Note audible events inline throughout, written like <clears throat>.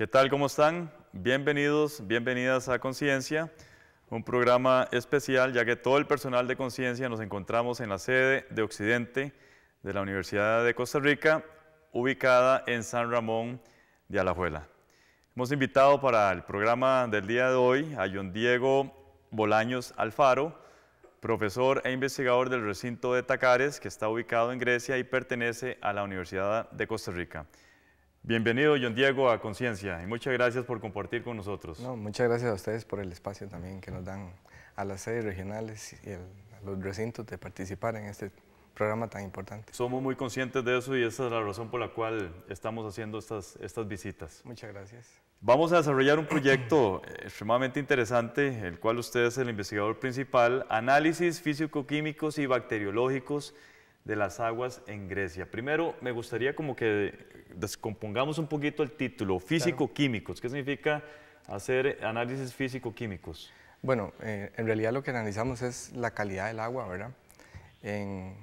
¿Qué tal? ¿Cómo están? Bienvenidos, bienvenidas a Conciencia, un programa especial ya que todo el personal de Conciencia nos encontramos en la sede de Occidente de la Universidad de Costa Rica, ubicada en San Ramón de Alajuela. Hemos invitado para el programa del día de hoy a John Diego Bolaños Alfaro, profesor e investigador del recinto de Tacares, que está ubicado en Grecia y pertenece a la Universidad de Costa Rica. Bienvenido, John Diego, a Conciencia y muchas gracias por compartir con nosotros. muchas gracias a ustedes por el espacio también que nos dan a las sedes regionales y a los recintos de participar en este programa tan importante. Somos muy conscientes de eso y esa es la razón por la cual estamos haciendo estas, estas visitas. Muchas gracias. Vamos a desarrollar un proyecto eh, extremadamente interesante, el cual usted es el investigador principal, análisis físico-químicos y bacteriológicos de las aguas en Grecia. Primero, me gustaría como que descompongamos un poquito el título, físico-químicos. ¿Qué significa hacer análisis físico-químicos? Bueno, eh, en realidad lo que analizamos es la calidad del agua, ¿verdad? En,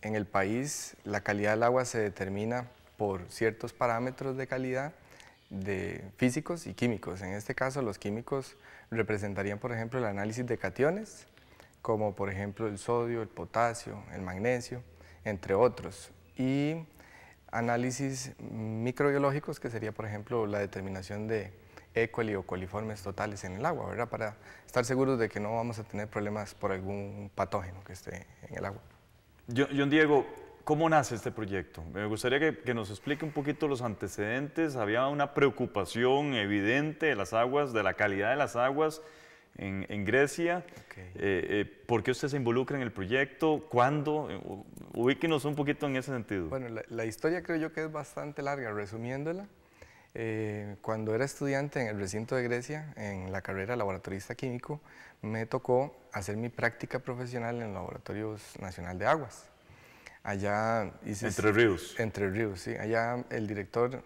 en el país la calidad del agua se determina por ciertos parámetros de calidad de físicos y químicos. En este caso los químicos representarían, por ejemplo, el análisis de cationes, como por ejemplo el sodio, el potasio, el magnesio, entre otros. Y análisis microbiológicos, que sería por ejemplo la determinación de E. coli o coliformes totales en el agua, ¿verdad? Para estar seguros de que no vamos a tener problemas por algún patógeno que esté en el agua. John Diego, ¿cómo nace este proyecto? Me gustaría que, que, nos explique un poquito los antecedentes. Había una preocupación evidente de las aguas, de la calidad de las aguas en, Grecia. Eh, eh, ¿Por qué usted se involucra en el proyecto? ¿Cuándo? Eh, ubíquenos un poquito en ese sentido. Bueno, la, historia creo yo que es bastante larga, resumiéndola. cuando era estudiante en el recinto de Grecia, en la carrera laboratorista químico, me tocó hacer mi práctica profesional en el Laboratorio Nacional de Aguas. Allá hice... Entre Ríos. Entre Ríos, sí. Allá el director,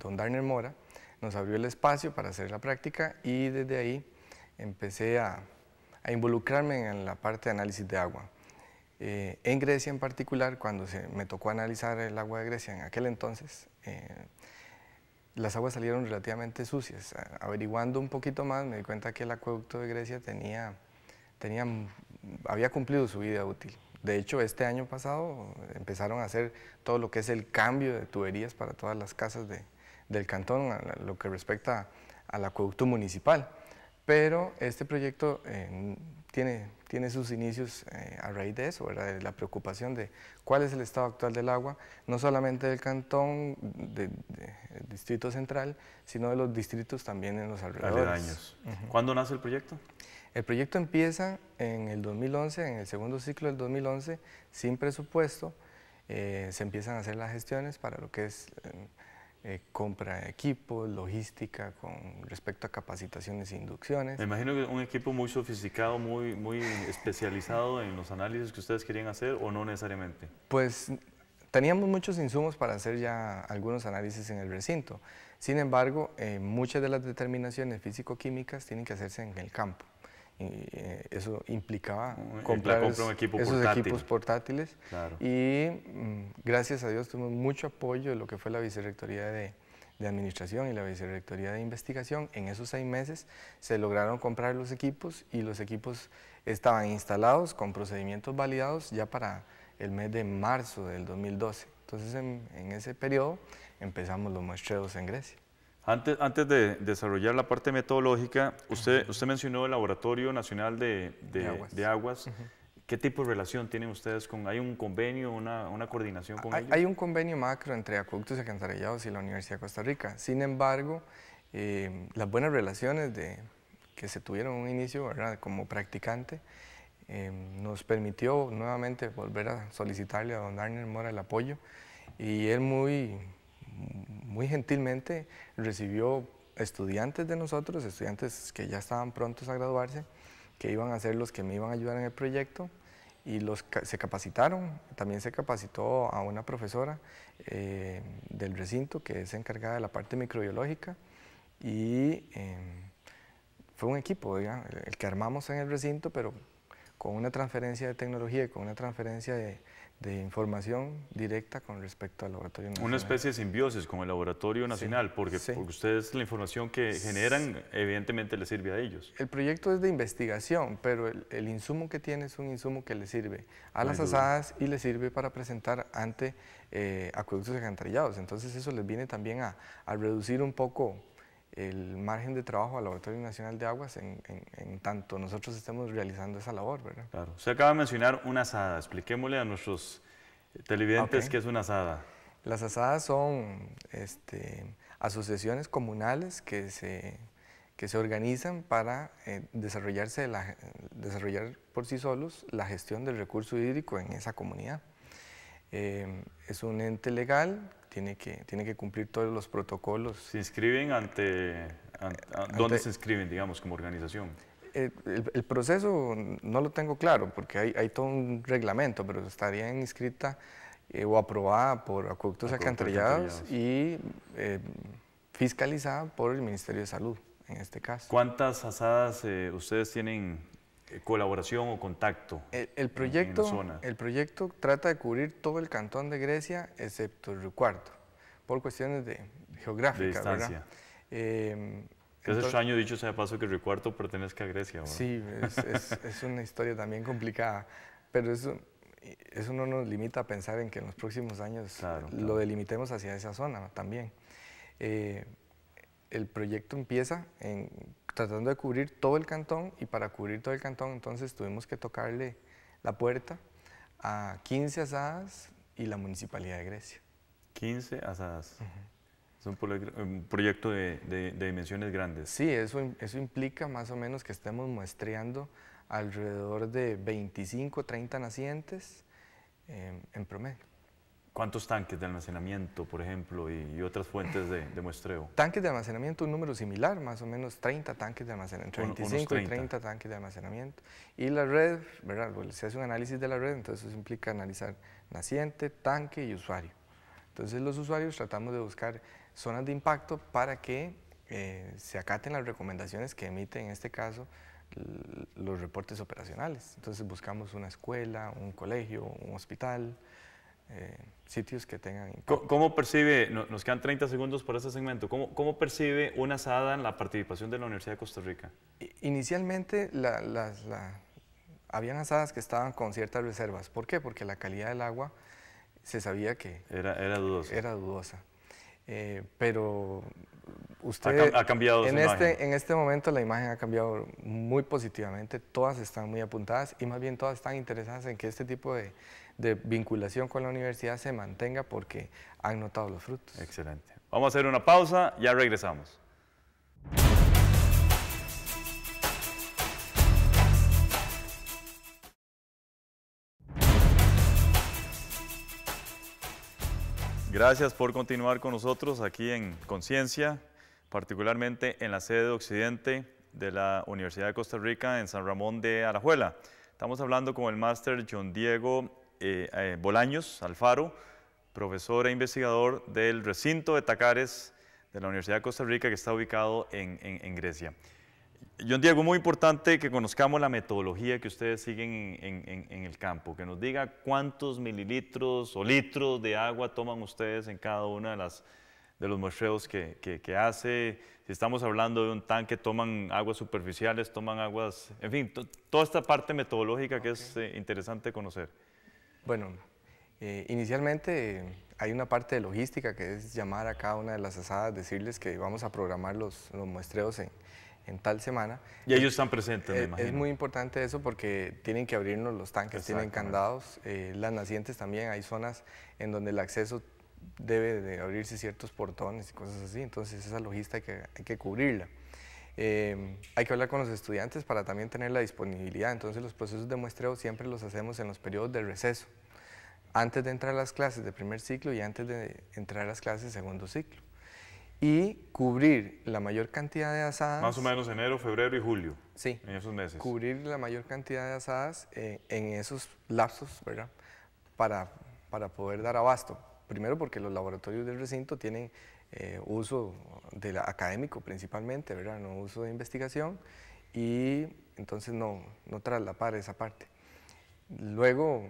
don Darner Mora, nos abrió el espacio para hacer la práctica y desde ahí empecé a, involucrarme en la parte de análisis de agua. Eh, en Grecia en particular, cuando se, me tocó analizar el agua de Grecia en aquel entonces, eh, las aguas salieron relativamente sucias. Averiguando un poquito más, me di cuenta que el acueducto de Grecia tenía, tenía, había cumplido su vida útil. De hecho, este año pasado empezaron a hacer todo lo que es el cambio de tuberías para todas las casas de, del cantón, lo que respecta al acueducto municipal. Pero este proyecto eh, tiene, tiene sus inicios eh, a raíz de eso, de la preocupación de cuál es el estado actual del agua, no solamente del cantón, del distrito central, sino de los distritos también en los alrededores. ¿Cuándo nace el proyecto? El proyecto empieza en el 2011, en el segundo ciclo del 2011, sin presupuesto, eh, se empiezan a hacer las gestiones para lo que es eh, compra de equipos, logística con respecto a capacitaciones e inducciones. Me imagino que un equipo muy sofisticado, muy, muy especializado en los análisis que ustedes querían hacer o no necesariamente. Pues teníamos muchos insumos para hacer ya algunos análisis en el recinto. Sin embargo, eh, muchas de las determinaciones físico-químicas tienen que hacerse en el campo. Eh, eso implicaba comprar, un equipo esos equipos portátiles. Y mm, gracias a Dios tuvimos mucho apoyo de lo que fue la Vicerrectoría de, Administración y la Vicerrectoría de Investigación. En esos seis meses se lograron comprar los equipos y los equipos estaban instalados con procedimientos validados ya para el mes de marzo del 2012. Entonces en, en ese periodo empezamos los muestreos en Grecia. Antes, antes, de desarrollar la parte metodológica, usted, usted mencionó el Laboratorio Nacional de, de, Aguas. ¿Qué tipo de relación tienen ustedes con, hay un convenio, una, una coordinación con hay, ellos? Hay un convenio macro entre Acueductos y Alcantarillados y la Universidad de Costa Rica. Sin embargo, eh, las buenas relaciones de, que se tuvieron un inicio ¿verdad? como practicante eh, nos permitió nuevamente volver a solicitarle a don Arner Mora el apoyo y él muy muy gentilmente recibió estudiantes de nosotros, estudiantes que ya estaban prontos a graduarse, que iban a ser los que me iban a ayudar en el proyecto y los, se capacitaron. También se capacitó a una profesora eh, del recinto que es encargada de la parte microbiológica y em, fue un equipo, el que armamos en el recinto, pero con una transferencia de tecnología y con una transferencia de, de información directa con respecto al Laboratorio Nacional. Una especie de simbiosis con el Laboratorio Nacional, porque, ustedes la información que generan evidentemente les sirve a ellos. El proyecto es de investigación, pero el, insumo que tiene es un insumo que le sirve a las asadas y le sirve para presentar ante eh, acueductos y Entonces eso les viene también a, a reducir un poco el margen de trabajo al Laboratorio Nacional de Aguas en, tanto nosotros estemos realizando esa labor, ¿verdad? Claro. Se acaba de mencionar una asada. Expliquémosle a nuestros televidentes ah, qué es una asada. Las asadas son este, asociaciones comunales que se, que se organizan para eh, desarrollarse la, desarrollar por sí solos la gestión del recurso hídrico en esa comunidad. Eh, es un ente legal tiene que, tiene que cumplir todos los protocolos. ¿Se inscriben ante, dónde se inscriben, digamos, como organización? El, proceso no lo tengo claro porque hay, hay todo un reglamento, pero estaría inscrita eh, o aprobada por acueductos acantrellados y eh, fiscalizada por el Ministerio de Salud, en este caso. ¿Cuántas asadas eh, ustedes tienen eh, colaboración o contacto? El, proyecto, el proyecto trata de cubrir todo el cantón de Grecia, excepto el cuarto, por cuestiones de geográficas. De distancia. Eh, es extraño dicho sea de paso que el Cuarto pertenezca a Grecia. Sí, es, una historia también complicada, pero eso, eso no nos limita a pensar en que en los próximos años lo delimitemos hacia esa zona también. Eh, el proyecto empieza en, tratando de cubrir todo el cantón y para cubrir todo el cantón entonces tuvimos que tocarle la puerta a 15 asadas y la Municipalidad de Grecia. 15 asadas. Es un, proyecto de, dimensiones grandes. Sí, eso, eso implica más o menos que estemos muestreando alrededor de 25, 30 nacientes eh, en promedio. ¿Cuántos tanques de almacenamiento, por ejemplo, y, otras fuentes de, muestreo? Tanques de almacenamiento, un número similar, más o menos 30 tanques de almacenamiento, 35, 30. y 30 tanques de almacenamiento. Y la red, ¿verdad? Pues, se hace un análisis de la red, entonces eso implica analizar naciente, tanque y usuario. Entonces los usuarios tratamos de buscar zonas de impacto para que eh, se acaten las recomendaciones que emiten en este caso los reportes operacionales. Entonces buscamos una escuela, un colegio, un hospital, eh, sitios que tengan... ¿Cómo, percibe, nos quedan 30 segundos para este segmento, ¿cómo, cómo percibe una asada en la participación de la Universidad de Costa Rica? Inicialmente la, habían asadas que estaban con ciertas reservas. ¿Por qué? Porque la calidad del agua se sabía que... Era, era dudosa. Era dudosa. Eh, pero ha, cambiado en este, En este momento la imagen ha cambiado muy positivamente, todas están muy apuntadas y más bien todas están interesadas en que este tipo de, de vinculación con la universidad se mantenga porque han notado los frutos. Excelente. Vamos a hacer una pausa, ya regresamos. Gracias por continuar con nosotros aquí en Conciencia particularmente en la sede de Occidente de la Universidad de Costa Rica en San Ramón de Arajuela. Estamos hablando con el máster John Diego eh, eh, Bolaños Alfaro, profesor e investigador del recinto de Tacares de la Universidad de Costa Rica que está ubicado en, Grecia. John Diego, muy importante que conozcamos la metodología que ustedes siguen en, el campo, que nos diga cuántos mililitros o litros de agua toman ustedes en cada una de las de los muestreos que, hace. Si estamos hablando de un tanque, toman aguas superficiales, toman aguas, en fin, toda esta parte metodológica que es eh, interesante conocer. Bueno, eh, inicialmente eh, hay una parte de logística que es llamar a cada una de las asadas, decirles que vamos a programar los, muestreos en, tal semana. Y ellos están presentes, me Es muy importante eso porque tienen que abrirnos los tanques, tienen candados, las nacientes también, hay zonas en donde el acceso debe de abrirse ciertos portones y cosas así, entonces esa logística hay que, hay que cubrirla. Em, hay que hablar con los estudiantes para también tener la disponibilidad, entonces los procesos de muestreo siempre los hacemos en los periodos de receso, antes de entrar a las clases de primer ciclo y antes de entrar a las clases de segundo ciclo. Y cubrir la mayor cantidad de asadas. Más o menos enero, febrero y julio. Sí. En esos meses. Cubrir la mayor cantidad de asadas eh, en esos lapsos, ¿verdad? Para, para poder dar abasto primero porque los laboratorios del recinto tienen eh, uso de académico principalmente, ¿verdad? No uso de investigación y entonces no, no traslapar esa parte. Luego,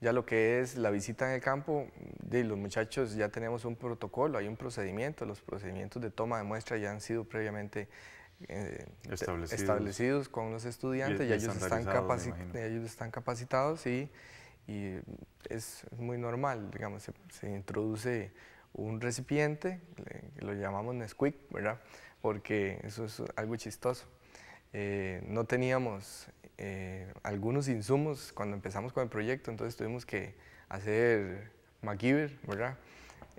ya lo que es la visita en el campo, de los muchachos ya tenemos un protocolo, hay un procedimiento, los procedimientos de toma de muestra ya han sido previamente eh, establecidos. con los estudiantes, y, ellos están, ellos están capacitados y y es muy normal, digamos, se, introduce un recipiente, lo llamamos Nesquik, ¿verdad? Porque eso es algo chistoso. Eh, no teníamos eh, algunos insumos cuando empezamos con el proyecto, entonces tuvimos que hacer MacGyver, ¿verdad?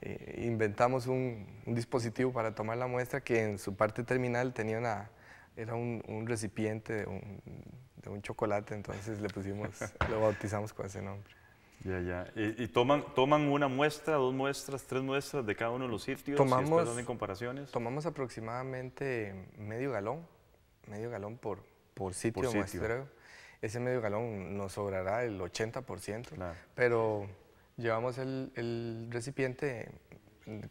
Eh, inventamos un, un, dispositivo para tomar la muestra que en su parte terminal tenía una, era un, un recipiente de un, de un, chocolate, entonces le pusimos, <laughs> lo bautizamos con ese nombre. Ya, ya. ¿Y, toman, toman una muestra, dos muestras, tres muestras de cada uno de los sitios? Tomamos, comparaciones? Tomamos aproximadamente medio galón, medio galón por, por sitio, por muestreo. Ese medio galón nos sobrará el 80%, pero llevamos el, el recipiente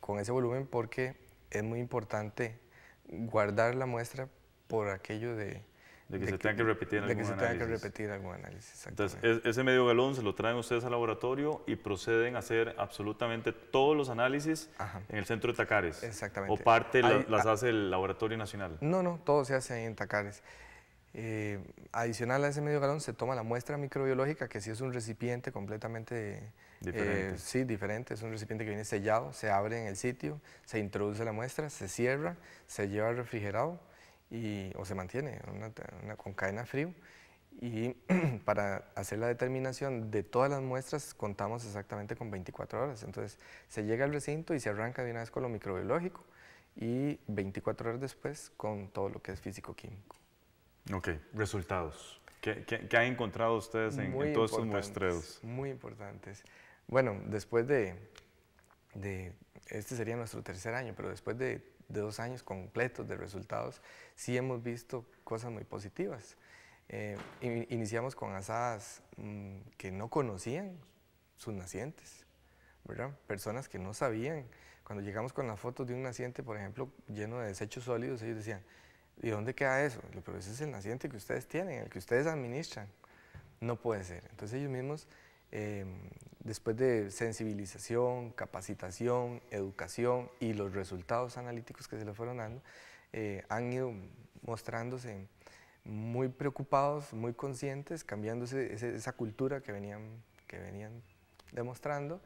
con ese volumen porque es muy importante guardar la muestra por aquello de... De que se tenga que repetir algún análisis. De que se tenga que repetir algún análisis. Entonces, ese medio galón se lo traen ustedes al laboratorio y proceden a hacer absolutamente todos los análisis en el centro de Tacares. Exactamente. ¿O parte las hace el Laboratorio Nacional? No, no, todo se hace en Tacares. Eh, adicional a ese medio galón se toma la muestra microbiológica, que sí es un recipiente completamente eh, diferente. sí, diferente, es un recipiente que viene sellado, se abre en el sitio, se introduce la muestra, se cierra, se lleva al refrigerado y, o se mantiene una, con cadena frío. Y <clears throat> para hacer la determinación de todas las muestras contamos exactamente con 24 horas. Entonces se llega al recinto y se arranca de una vez con lo microbiológico y 24 horas después con todo lo que es físico-químico. Ok, resultados. ¿Qué, qué, han encontrado ustedes en, todos estos muestreos? Muy importantes. Bueno, después de, de, este sería nuestro tercer año, pero después de de dos años completos de resultados, sí hemos visto cosas muy positivas. Eh, iniciamos con asadas mm, que no conocían sus nacientes, ¿verdad? Personas que no sabían. Cuando llegamos con las fotos de un naciente, por ejemplo, lleno de desechos sólidos, ellos decían, ¿y dónde queda eso? Pero ese es el naciente que ustedes tienen, el que ustedes administran. No puede ser. Entonces ellos mismos eh, después de sensibilización, capacitación, educación y los resultados analíticos que se le fueron dando, eh, han ido mostrándose muy preocupados, muy conscientes, cambiándose esa cultura que venían, que venían demostrando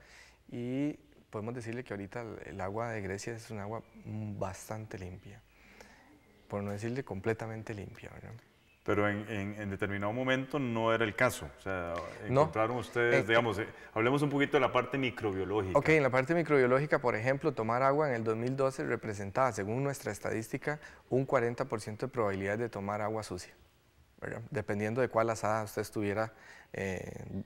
y podemos decirle que ahorita el agua de Grecia es un agua bastante limpia, por no decirle completamente limpia. ¿verdad? pero en, en, determinado momento no era el caso. O sea, encontraron ustedes, eh, digamos, eh, hablemos un poquito de la parte microbiológica. Ok, en la parte microbiológica, por ejemplo, tomar agua en el 2012 representaba, según nuestra estadística, un 40% de probabilidad de tomar agua sucia, dependiendo de cuál asada usted estuviera eh,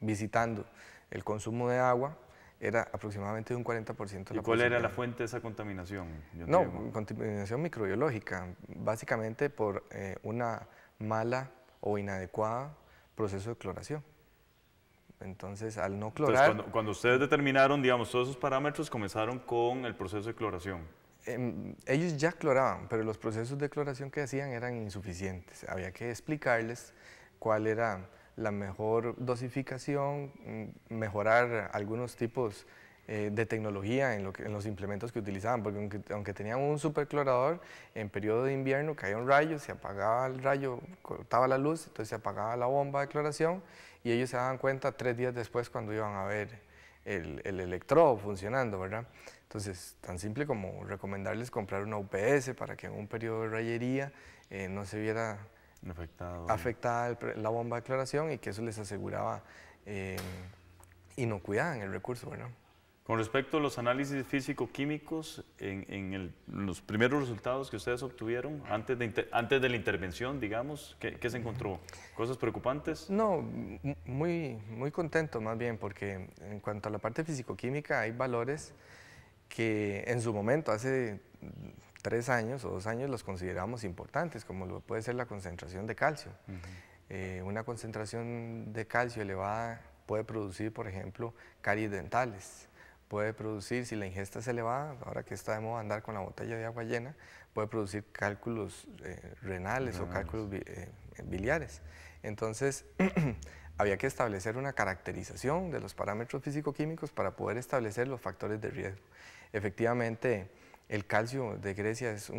visitando. El consumo de agua era aproximadamente un 40%. ¿Y la cuál era la fuente de esa contaminación? no, contaminación microbiológica, básicamente por eh, una mala o inadecuada proceso de cloración. Entonces, al no clorar... Entonces, cuando, ustedes determinaron, digamos, todos esos parámetros, comenzaron con el proceso de cloración. Em, ellos ya cloraban, pero los procesos de cloración que hacían eran insuficientes. Había que explicarles cuál era la mejor dosificación, mm, mejorar algunos tipos eh, de tecnología en, los implementos que utilizaban, porque aunque, tenían un superclorador, en periodo de invierno caía un rayo, se apagaba el rayo, cortaba la luz, entonces se apagaba la bomba de cloración y ellos se daban cuenta tres días después cuando iban a ver el, electrodo funcionando, ¿verdad? Entonces, tan simple como recomendarles comprar una UPS para que en un periodo de rayería eh, no se viera Afectado. afectada la bomba de aclaración y que eso les aseguraba inocuidad eh, en el recurso. Con respecto a los análisis físico-químicos, en, los primeros resultados que ustedes obtuvieron, antes de, antes de la intervención, digamos, ¿qué, se encontró? ¿Cosas preocupantes? No, muy, muy contento más bien, porque en cuanto a la parte físico-química hay valores que en su momento, hace tres años o dos años los consideramos importantes, como lo puede ser la concentración de calcio. Eh, una concentración de calcio elevada puede producir, por ejemplo, caries dentales. Puede producir, si la ingesta es elevada, ahora que está de moda andar con la botella de agua llena, puede producir cálculos eh, renales o cálculos eh, biliares. Entonces, <clears throat> había que establecer una caracterización de los parámetros físico-químicos para poder establecer los factores de riesgo. Efectivamente, el calcio de Grecia es,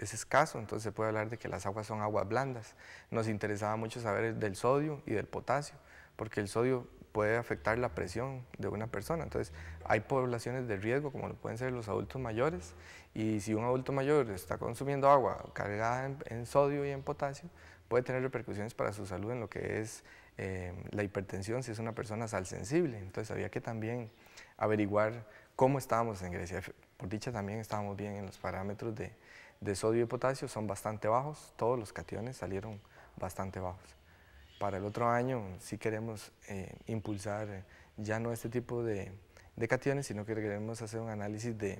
escaso, entonces se puede hablar de que las aguas son aguas blandas. Nos interesaba mucho saber del sodio y del potasio, porque el sodio puede afectar la presión de una persona. Entonces, hay poblaciones de riesgo, como lo pueden ser los adultos mayores, y si un adulto mayor está consumiendo agua cargada en, sodio y en potasio, puede tener repercusiones para su salud en lo que es eh, la hipertensión, si es una persona sal sensible. Entonces, había que también averiguar cómo estábamos en Grecia. Por dicha también estábamos bien en los parámetros de, sodio y potasio, son bastante bajos, todos los cationes salieron bastante bajos. Para el otro año sí queremos eh, impulsar ya no este tipo de, cationes, sino que queremos hacer un análisis de,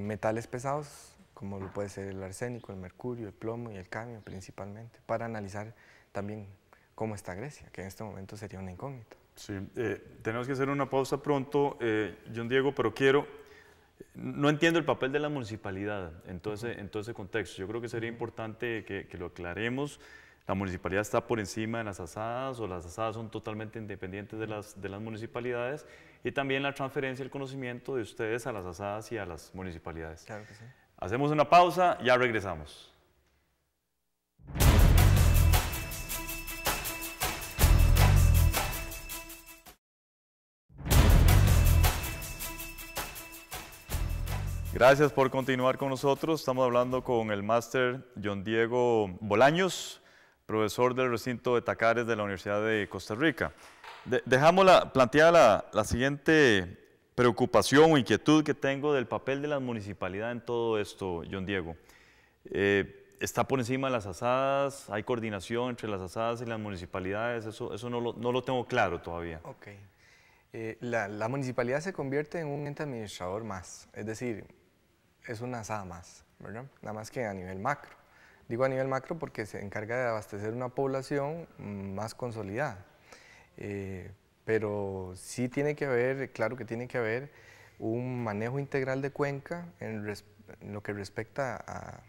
metales pesados, como lo puede ser el arsénico, el mercurio, el plomo y el cambio principalmente, para analizar también cómo está Grecia, que en este momento sería una incógnita. Sí, eh, tenemos que hacer una pausa pronto, eh, John Diego, pero quiero no entiendo el papel de la municipalidad en todo ese, en todo ese contexto. Yo creo que sería importante que, lo aclaremos. La municipalidad está por encima de las asadas o las asadas son totalmente independientes de las, municipalidades y también la transferencia del conocimiento de ustedes a las asadas y a las municipalidades. Hacemos una pausa, ya regresamos. Gracias por continuar con nosotros. Estamos hablando con el máster John Diego Bolaños, profesor del recinto de Tacares de la Universidad de Costa Rica. dejamos planteada la, siguiente preocupación o inquietud que tengo del papel de la municipalidad en todo esto, John Diego. Eh, está por encima de las asadas, hay coordinación entre las asadas y las municipalidades, eso, eso no, lo, no lo tengo claro todavía. Ok. Eh, la, la, municipalidad se convierte en un ente administrador más, es decir, es una asada más, ¿verdad? Nada más que a nivel macro. Digo a nivel macro porque se encarga de abastecer una población más consolidada. Eh, pero sí tiene que haber, claro que tiene que haber un manejo integral de cuenca en, en lo que respecta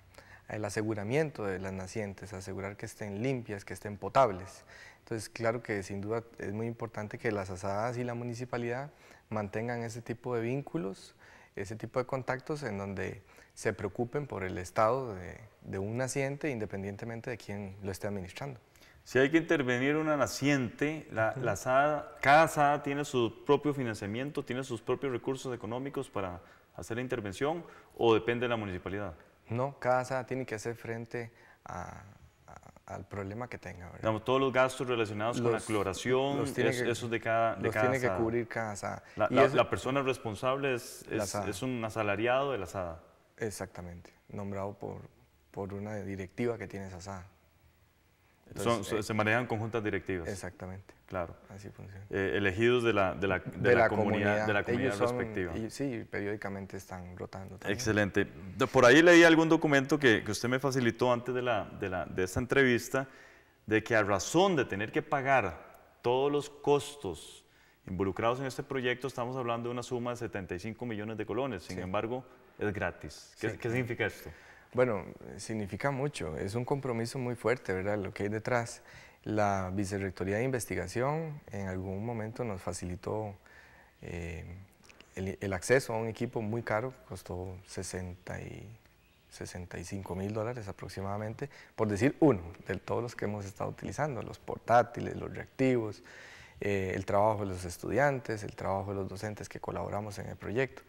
al aseguramiento de las nacientes, asegurar que estén limpias, que estén potables. Entonces, claro que sin duda es muy importante que las asadas y la municipalidad mantengan ese tipo de vínculos ese tipo de contactos en donde se preocupen por el estado de, un naciente independientemente de quién lo esté administrando. Si hay que intervenir una naciente, la, cada SADA tiene su propio financiamiento, tiene sus propios recursos económicos para hacer la intervención o depende de la municipalidad. No, cada SADA tiene que hacer frente a, al problema que tenga. Digamos, todos los gastos relacionados con la cloración, esos de cada de los tiene que cubrir cada La, la, persona responsable es, es, un asalariado de la asada. Exactamente, nombrado por, por una directiva que tiene esa asada. Eh, se manejan conjuntas directivas. Exactamente. Claro. Eh, elegidos de la, comunidad, de la comunidad respectiva. sí, periódicamente están rotando. Excelente. Por ahí leí algún documento que, usted me facilitó antes de, la, de, esta entrevista, de que a razón de tener que pagar todos los costos involucrados en este proyecto, estamos hablando de una suma de 75 millones de colones. Sin embargo, es gratis. ¿Qué, ¿Qué significa esto? Bueno, significa mucho. Es un compromiso muy fuerte, ¿verdad? Lo que hay detrás. La Vicerrectoría de Investigación en algún momento nos facilitó eh, el, acceso a un equipo muy caro, costó 60 y 65 mil dólares aproximadamente, por decir uno, de todos los que hemos estado utilizando, los portátiles, los reactivos, eh, el trabajo de los estudiantes, el trabajo de los docentes que colaboramos en el proyecto,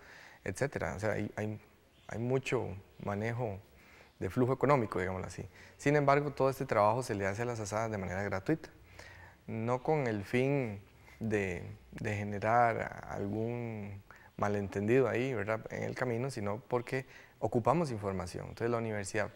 etcétera O sea, hay mucho manejo de flujo económico, digámoslo así. Sin embargo, todo este trabajo se le hace a las asadas de manera gratuita, no con el fin de, generar algún malentendido ahí, ¿verdad?, en el camino, sino porque ocupamos información. Entonces la universidad,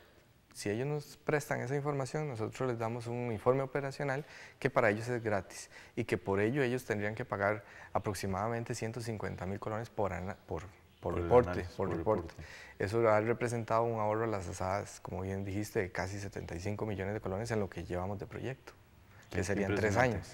si ellos nos prestan esa información, nosotros les damos un informe operacional que para ellos es gratis y que por ello ellos tendrían que pagar aproximadamente 150 mil colones por, por por, reporte, por, reporte. Eso ha representado un ahorro a las asadas, como bien dijiste, de casi 75 millones de colones en lo que llevamos de proyecto, que serían tres años.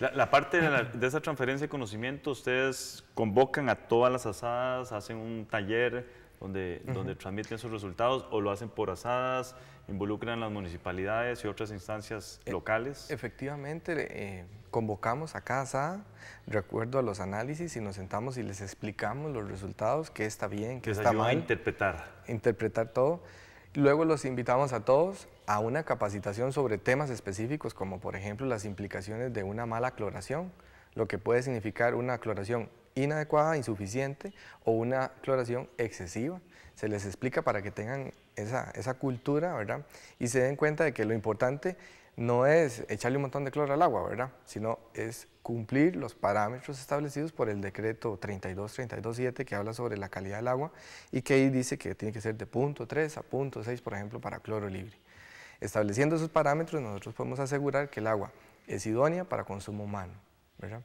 La, parte de, esa transferencia de conocimiento, ustedes convocan a todas las asadas, hacen un taller donde, transmiten sus resultados o lo hacen por asadas, involucran las municipalidades y otras instancias e locales. Efectivamente, eh, convocamos a casa, recuerdo a los análisis y nos sentamos y les explicamos los resultados, qué está bien, qué les está ayuda mal. a interpretar. Interpretar todo. Luego los invitamos a todos a una capacitación sobre temas específicos, como por ejemplo las implicaciones de una mala cloración, lo que puede significar una cloración inadecuada, insuficiente o una cloración excesiva. Se les explica para que tengan esa, esa cultura, ¿verdad? Y se den cuenta de que lo importante es no es echarle un montón de cloro al agua, ¿verdad? Sino es cumplir los parámetros establecidos por el decreto 32.32.7 que habla sobre la calidad del agua y que ahí dice que tiene que ser de punto 3 a punto 6, por ejemplo, para cloro libre. Estableciendo esos parámetros, nosotros podemos asegurar que el agua es idónea para consumo humano, ¿verdad?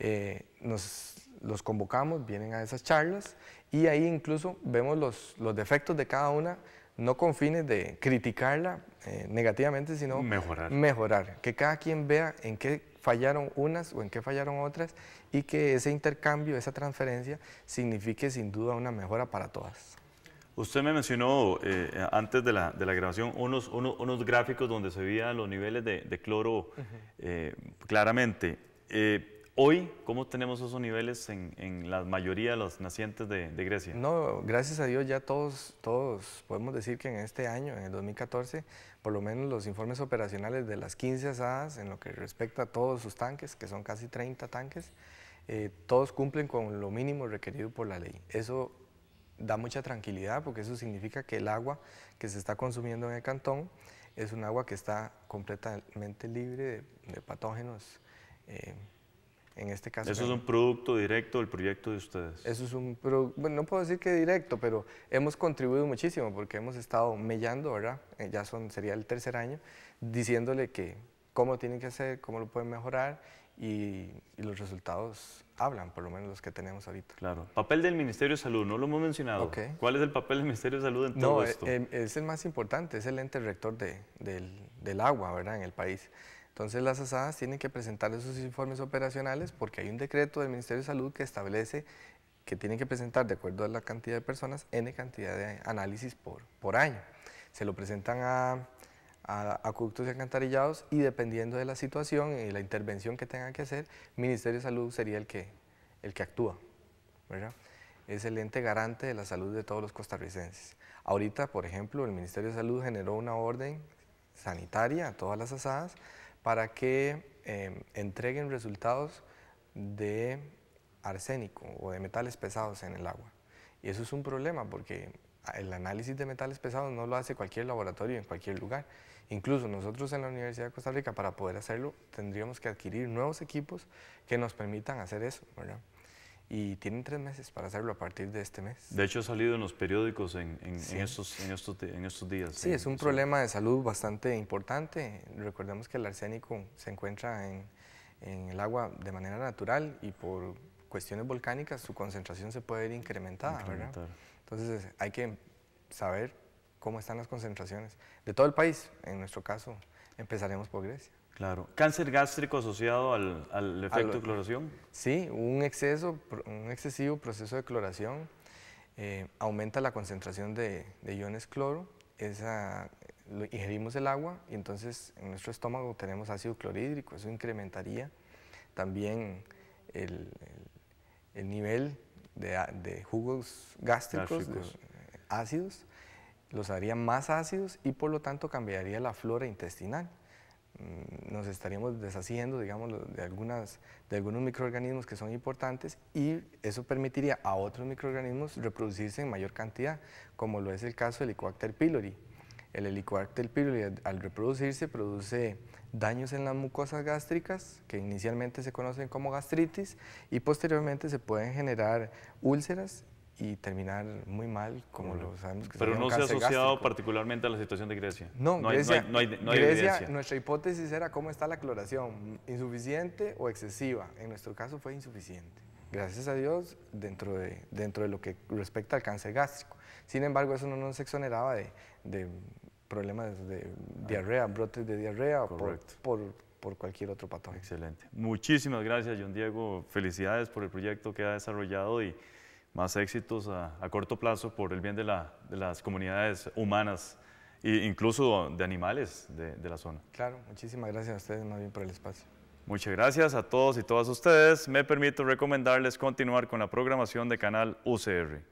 Eh, nos, los convocamos, vienen a esas charlas y ahí incluso vemos los, los defectos de cada una no con fines de criticarla eh, negativamente, sino mejorar. Que cada quien vea en qué fallaron unas o en qué fallaron otras y que ese intercambio, esa transferencia, signifique sin duda una mejora para todas. Usted me mencionó eh, antes de la, grabación unos, unos, gráficos donde se veían los niveles de, cloro eh, claramente. Hoy, ¿cómo tenemos esos niveles en, la mayoría de los nacientes de, Grecia? No, gracias a Dios ya todos, todos podemos decir que en este año, en el 2014, por lo menos los informes operacionales de las 15 asadas, en lo que respecta a todos sus tanques, que son casi 30 tanques, eh, todos cumplen con lo mínimo requerido por la ley. Eso da mucha tranquilidad porque eso significa que el agua que se está consumiendo en el cantón es un agua que está completamente libre de, patógenos. Eh, este ¿Eso es un producto directo del proyecto de ustedes? Eso es un producto, bueno, no puedo decir que directo, pero hemos contribuido muchísimo porque hemos estado mellando, ¿verdad? Eh, ya son, sería el tercer año, diciéndole que cómo tienen que hacer, cómo lo pueden mejorar y, los resultados hablan, por lo menos los que tenemos ahorita. Claro. Papel del Ministerio de Salud, no lo hemos mencionado. ¿Cuál es el papel del Ministerio de Salud en todo esto? Eh, eh, es, el más importante, es el ente rector del, del agua, ¿verdad? En el país. Entonces las asadas tienen que presentar esos informes operacionales porque hay un decreto del Ministerio de Salud que establece que tienen que presentar, de acuerdo a la cantidad de personas, N cantidad de análisis por, año. Se lo presentan a, a acueductos y alcantarillados y dependiendo de la situación y la intervención que tengan que hacer, Ministerio de Salud sería el que, el que actúa. ¿verdad? Es el ente garante de la salud de todos los costarricenses. Ahorita, por ejemplo, el Ministerio de Salud generó una orden sanitaria a todas las asadas para que eh, entreguen resultados de arsénico o de metales pesados en el agua. Y eso es un problema porque el análisis de metales pesados no lo hace cualquier laboratorio en cualquier lugar. Incluso nosotros en la Universidad de Costa Rica para poder hacerlo tendríamos que adquirir nuevos equipos que nos permitan hacer eso. ¿verdad? y tienen tres meses para hacerlo a partir de este mes. De hecho, ha salido en los periódicos en, en, estos, días. Sí, es un problema de salud bastante importante. Recordemos que el arsénico se encuentra en, el agua de manera natural y por cuestiones volcánicas su concentración se puede ver incrementada. Incrementar. Entonces hay que saber cómo están las concentraciones de todo el país. En nuestro caso, empezaremos por Grecia. Claro. ¿Cáncer gástrico asociado al, efecto de cloración? Sí, un exceso, un excesivo proceso de cloración eh, aumenta la concentración de, iones cloro, ingerimos el agua y entonces en nuestro estómago tenemos ácido clorhídrico, eso incrementaría también el, nivel de, jugos gástricos, eh, ácidos, los haría más ácidos y por lo tanto cambiaría la flora intestinal nos estaríamos deshaciendo, digamos, de, algunos microorganismos que son importantes y eso permitiría a otros microorganismos reproducirse en mayor cantidad, como lo es el caso del Helicobacter pylori. El Helicobacter pylori al reproducirse produce daños en las mucosas gástricas, que inicialmente se conocen como gastritis, y posteriormente se pueden generar úlceras y terminar muy mal, como lo sabemos que Pero no se ha asociado particularmente a la situación de Grecia. No, no Grecia, hay, no hay, Grecia, nuestra hipótesis era cómo está la cloración, insuficiente o excesiva. En nuestro caso fue insuficiente. Gracias a Dios, dentro de, dentro de lo que respecta al cáncer gástrico. Sin embargo, eso no nos exoneraba de, de problemas de diarrea, brotes de diarrea o por, por por cualquier otro patrón. Excelente. Muchísimas gracias, John Diego. Felicidades por el proyecto que ha desarrollado y más éxitos a, corto plazo por el bien de, de las comunidades humanas e incluso de animales de, de la zona. Claro, muchísimas gracias a ustedes más bien por el espacio. Muchas gracias a todos y todas ustedes. Me permito recomendarles continuar con la programación de Canal UCR.